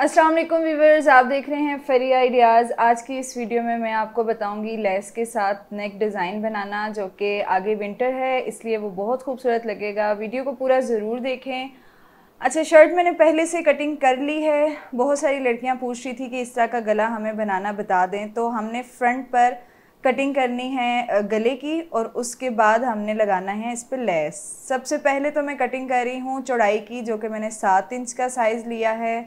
अस्सलाम वालेकुम व्यूवर्स आप देख रहे हैं फरी आइडियाज़ आज की इस वीडियो में मैं आपको बताऊंगी लेस के साथ नेक डिज़ाइन बनाना जो कि आगे विंटर है इसलिए वो बहुत खूबसूरत लगेगा वीडियो को पूरा ज़रूर देखें अच्छा शर्ट मैंने पहले से कटिंग कर ली है बहुत सारी लड़कियां पूछ रही थी कि इस तरह का गला हमें बनाना बता दें तो हमने फ्रंट पर कटिंग करनी है गले की और उसके बाद हमने लगाना है इस पर लेस सबसे पहले तो मैं कटिंग कर रही हूँ चौड़ाई की जो कि मैंने सात इंच का साइज़ लिया है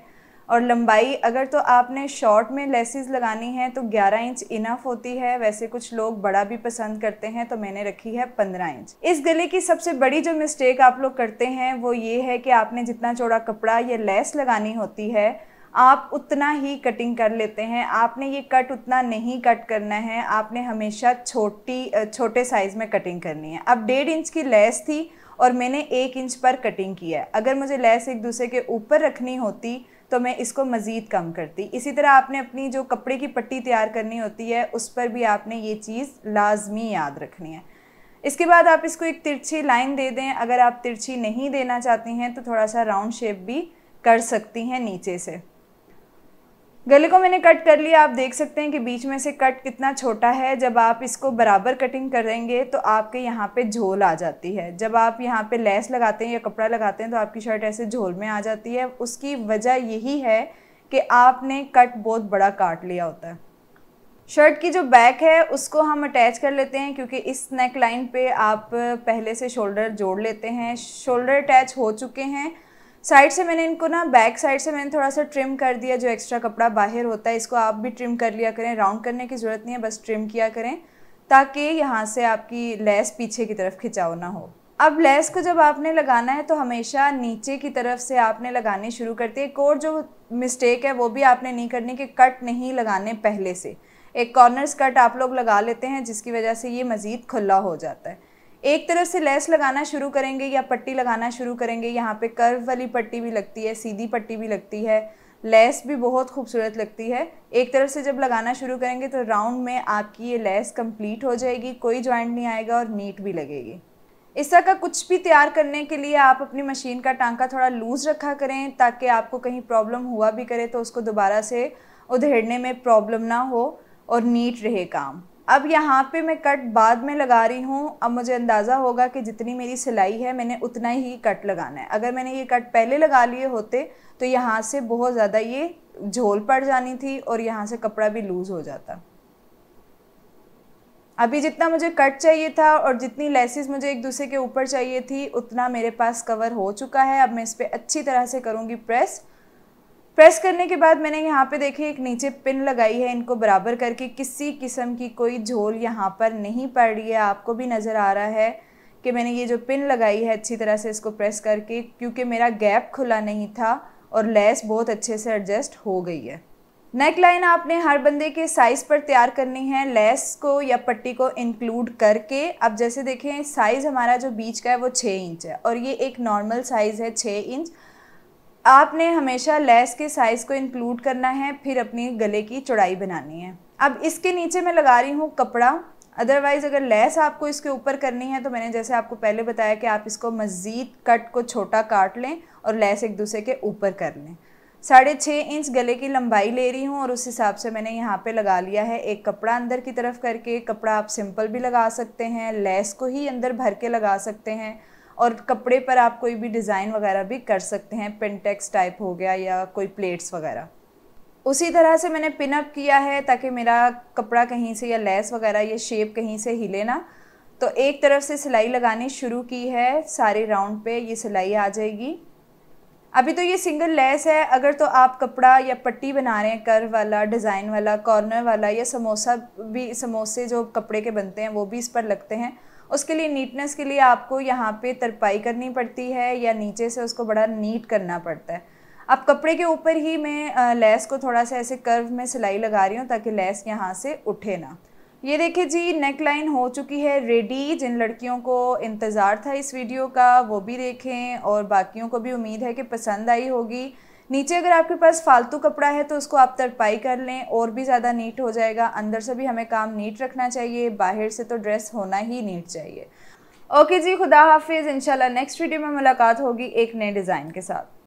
और लंबाई अगर तो आपने शॉर्ट में लेसिस लगानी है तो 11 इंच इनफ होती है वैसे कुछ लोग बड़ा भी पसंद करते हैं तो मैंने रखी है 15 इंच इस गले की सबसे बड़ी जो मिस्टेक आप लोग करते हैं वो ये है कि आपने जितना चौड़ा कपड़ा या लेस लगानी होती है आप उतना ही कटिंग कर लेते हैं आपने ये कट उतना नहीं कट करना है आपने हमेशा छोटी छोटे साइज़ में कटिंग करनी है अब डेढ़ इंच की लेस थी और मैंने एक इंच पर कटिंग की है अगर मुझे लेस एक दूसरे के ऊपर रखनी होती तो मैं इसको मज़ीद कम करती इसी तरह आपने अपनी जो कपड़े की पट्टी तैयार करनी होती है उस पर भी आपने ये चीज़ लाजमी याद रखनी है इसके बाद आप इसको एक तिरछी लाइन दे दें अगर आप तिरछी नहीं देना चाहती हैं तो थोड़ा सा राउंड शेप भी कर सकती हैं नीचे से गले को मैंने कट कर लिया आप देख सकते हैं कि बीच में से कट कितना छोटा है जब आप इसको बराबर कटिंग करेंगे तो आपके यहाँ पे झोल आ जाती है जब आप यहाँ पे लेस लगाते हैं या कपड़ा लगाते हैं तो आपकी शर्ट ऐसे झोल में आ जाती है उसकी वजह यही है कि आपने कट बहुत बड़ा काट लिया होता है शर्ट की जो बैक है उसको हम अटैच कर लेते हैं क्योंकि इस नेक लाइन पे आप पहले से शोल्डर जोड़ लेते हैं शोल्डर अटैच हो चुके हैं साइड से मैंने इनको ना बैक साइड से मैंने थोड़ा सा ट्रिम कर दिया जो एक्स्ट्रा कपड़ा बाहर होता है इसको आप भी ट्रिम कर लिया करें राउंड करने की ज़रूरत नहीं है बस ट्रिम किया करें ताकि यहाँ से आपकी लेस पीछे की तरफ खिंचाव ना हो अब लेस को जब आपने लगाना है तो हमेशा नीचे की तरफ से आपने लगाने शुरू करते हैं एक और जो मिस्टेक है वो भी आपने नहीं करनी कि कट नहीं लगाने पहले से एक कॉर्नर्स कट आप लोग लगा लेते हैं जिसकी वजह से ये मज़ीद खुला हो जाता है एक तरफ से लेस लगाना शुरू करेंगे या पट्टी लगाना शुरू करेंगे यहाँ पे कर्व वाली पट्टी भी लगती है सीधी पट्टी भी लगती है लेस भी बहुत खूबसूरत लगती है एक तरफ से जब लगाना शुरू करेंगे तो राउंड में आपकी ये लेस कंप्लीट हो जाएगी कोई ज्वाइंट नहीं आएगा और नीट भी लगेगी इस तरह का कुछ भी तैयार करने के लिए आप अपनी मशीन का टांका थोड़ा लूज़ रखा करें ताकि आपको कहीं प्रॉब्लम हुआ भी करे तो उसको दोबारा से उधेड़ने में प्रॉब्लम ना हो और नीट रहे काम अब यहाँ पे मैं कट बाद में लगा रही हूँ अब मुझे अंदाज़ा होगा कि जितनी मेरी सिलाई है मैंने उतना ही कट लगाना है अगर मैंने ये कट पहले लगा लिए होते तो यहाँ से बहुत ज़्यादा ये झोल पड़ जानी थी और यहाँ से कपड़ा भी लूज़ हो जाता अभी जितना मुझे कट चाहिए था और जितनी लेसिस मुझे एक दूसरे के ऊपर चाहिए थी उतना मेरे पास कवर हो चुका है अब मैं इस पर अच्छी तरह से करूँगी प्रेस प्रेस करने के बाद मैंने यहाँ पे देखिए एक नीचे पिन लगाई है इनको बराबर करके किसी किस्म की कोई झोल यहाँ पर नहीं पड़ रही है आपको भी नज़र आ रहा है कि मैंने ये जो पिन लगाई है अच्छी तरह से इसको प्रेस करके क्योंकि मेरा गैप खुला नहीं था और लेस बहुत अच्छे से एडजस्ट हो गई है नेक लाइन आपने हर बंदे के साइज़ पर तैयार करनी है लेस को या पट्टी को इंक्लूड करके अब जैसे देखें साइज़ हमारा जो बीच का है वो छः इंच है और ये एक नॉर्मल साइज़ है छः इंच आपने हमेशा लेस के साइज़ को इंक्लूड करना है फिर अपनी गले की चौड़ाई बनानी है अब इसके नीचे मैं लगा रही हूँ कपड़ा अदरवाइज़ अगर लेस आपको इसके ऊपर करनी है तो मैंने जैसे आपको पहले बताया कि आप इसको मज़ीद कट को छोटा काट लें और लेस एक दूसरे के ऊपर कर लें साढ़े छः इंच गले की लंबाई ले रही हूँ और उस हिसाब से मैंने यहाँ पे लगा लिया है एक कपड़ा अंदर की तरफ करके कपड़ा आप सिंपल भी लगा सकते हैं लेस को ही अंदर भर के लगा सकते हैं और कपड़े पर आप कोई भी डिज़ाइन वगैरह भी कर सकते हैं पेंटेक्स टाइप हो गया या कोई प्लेट्स वगैरह उसी तरह से मैंने पिनअप किया है ताकि मेरा कपड़ा कहीं से या लेस वगैरह या शेप कहीं से हिले ना तो एक तरफ से सिलाई लगानी शुरू की है सारे राउंड पे ये सिलाई आ जाएगी अभी तो ये सिंगल लेस है अगर तो आप कपड़ा या पट्टी बना रहे हैं कर वाला डिज़ाइन वाला कॉर्नर वाला या समोसा भी समोसे जो कपड़े के बनते हैं वो भी इस पर लगते हैं उसके लिए नीटनेस के लिए आपको यहाँ पे तरपाई करनी पड़ती है या नीचे से उसको बड़ा नीट करना पड़ता है अब कपड़े के ऊपर ही मैं लेस को थोड़ा सा ऐसे कर्व में सिलाई लगा रही हूँ ताकि लेस यहाँ से उठे ना ये देखिए जी नेक लाइन हो चुकी है रेडी जिन लड़कियों को इंतज़ार था इस वीडियो का वो भी देखें और बाकियों को भी उम्मीद है कि पसंद आई होगी नीचे अगर आपके पास फालतू कपड़ा है तो उसको आप तरपाई कर लें और भी ज़्यादा नीट हो जाएगा अंदर से भी हमें काम नीट रखना चाहिए बाहर से तो ड्रेस होना ही नीट चाहिए ओके जी खुदा हाफिज़ इंशाल्लाह नेक्स्ट वीडियो में मुलाकात होगी एक नए डिज़ाइन के साथ